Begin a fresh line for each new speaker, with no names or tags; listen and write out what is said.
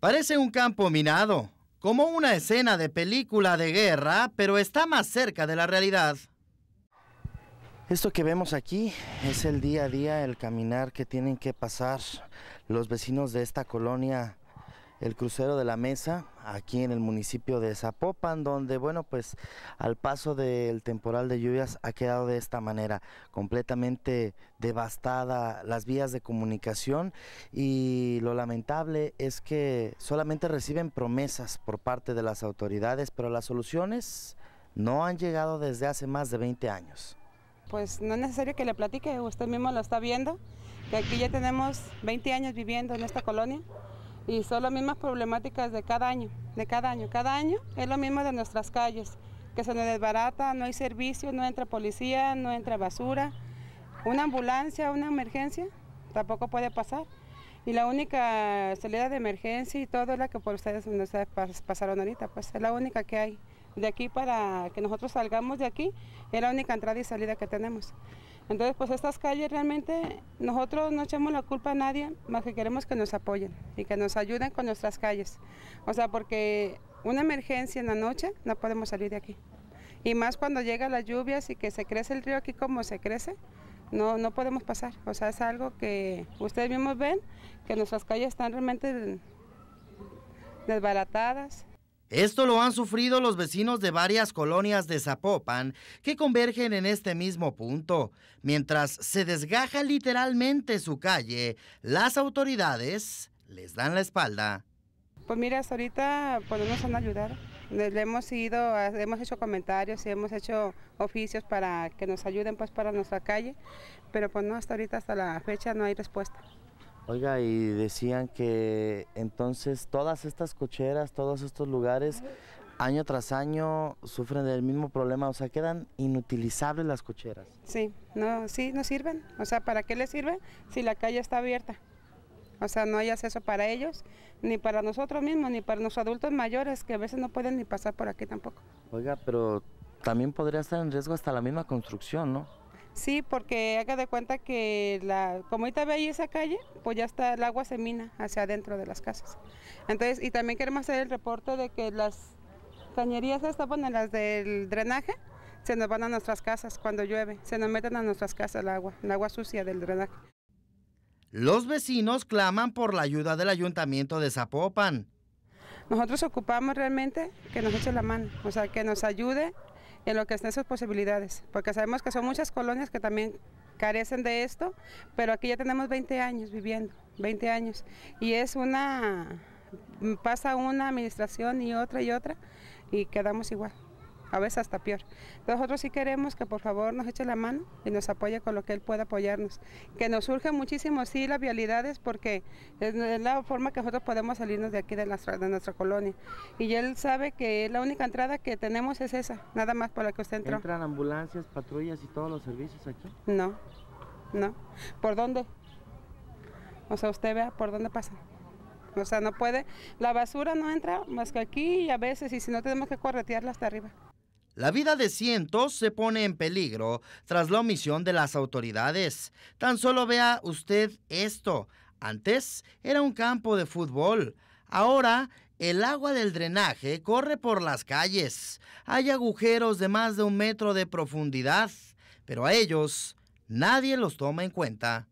Parece un campo minado, como una escena de película de guerra, pero está más cerca de la realidad. Esto que vemos aquí es el día a día, el caminar que tienen que pasar los vecinos de esta colonia el crucero de la mesa aquí en el municipio de Zapopan, donde bueno pues al paso del temporal de lluvias ha quedado de esta manera, completamente devastada las vías de comunicación y lo lamentable es que solamente reciben promesas por parte de las autoridades, pero las soluciones no han llegado desde hace más de 20 años.
Pues no es necesario que le platique, usted mismo lo está viendo, que aquí ya tenemos 20 años viviendo en esta colonia y son las mismas problemáticas de cada año, de cada año. Cada año es lo mismo de nuestras calles, que se nos desbarata, no hay servicio, no entra policía, no entra basura. Una ambulancia, una emergencia, tampoco puede pasar. Y la única salida de emergencia y todo es la que por ustedes nos pasaron ahorita, pues es la única que hay. De aquí para que nosotros salgamos de aquí, es la única entrada y salida que tenemos. Entonces, pues estas calles realmente nosotros no echamos la culpa a nadie, más que queremos que nos apoyen y que nos ayuden con nuestras calles. O sea, porque una emergencia en la noche no podemos salir de aquí. Y más cuando llegan las lluvias y que se crece el río aquí como se crece, no, no podemos pasar. O sea, es algo que ustedes mismos ven, que nuestras calles están realmente desbaratadas,
esto lo han sufrido los vecinos de varias colonias de Zapopan que convergen en este mismo punto. Mientras se desgaja literalmente su calle, las autoridades les dan la espalda.
Pues mira, hasta ahorita pues no nos han ayudado. Le hemos ido, ah, hemos hecho comentarios y hemos hecho oficios para que nos ayuden pues para nuestra calle, pero pues no, hasta ahorita, hasta la fecha no hay respuesta.
Oiga, y decían que entonces todas estas cocheras, todos estos lugares, año tras año sufren del mismo problema, o sea, quedan inutilizables las cocheras.
Sí, no, sí, no sirven. O sea, ¿para qué les sirve si la calle está abierta? O sea, no hay acceso para ellos, ni para nosotros mismos, ni para los adultos mayores, que a veces no pueden ni pasar por aquí tampoco.
Oiga, pero también podría estar en riesgo hasta la misma construcción, ¿no?
Sí, porque haga de cuenta que la, como ahorita ve ahí esa calle, pues ya está, el agua se mina hacia adentro de las casas. Entonces, y también queremos hacer el reporte de que las cañerías estas, bueno, las del drenaje, se nos van a nuestras casas cuando llueve, se nos meten a nuestras casas el agua, el agua sucia del drenaje.
Los vecinos claman por la ayuda del ayuntamiento de Zapopan.
Nosotros ocupamos realmente que nos eche la mano, o sea, que nos ayude en lo que estén sus posibilidades, porque sabemos que son muchas colonias que también carecen de esto, pero aquí ya tenemos 20 años viviendo, 20 años, y es una, pasa una administración y otra y otra, y quedamos igual a veces hasta peor. Nosotros sí queremos que por favor nos eche la mano y nos apoye con lo que él pueda apoyarnos. Que nos surgen muchísimo, sí, las vialidades, porque es la forma que nosotros podemos salirnos de aquí, de nuestra, de nuestra colonia. Y él sabe que la única entrada que tenemos es esa, nada más por la que usted entró. ¿Entran ambulancias, patrullas y todos los servicios aquí? No, no. ¿Por dónde? O sea, usted vea por dónde pasa. O sea, no puede, la basura no entra más que aquí y a veces, y si no tenemos que corretearla hasta arriba.
La vida de cientos se pone en peligro tras la omisión de las autoridades. Tan solo vea usted esto. Antes era un campo de fútbol. Ahora el agua del drenaje corre por las calles. Hay agujeros de más de un metro de profundidad, pero a ellos nadie los toma en cuenta.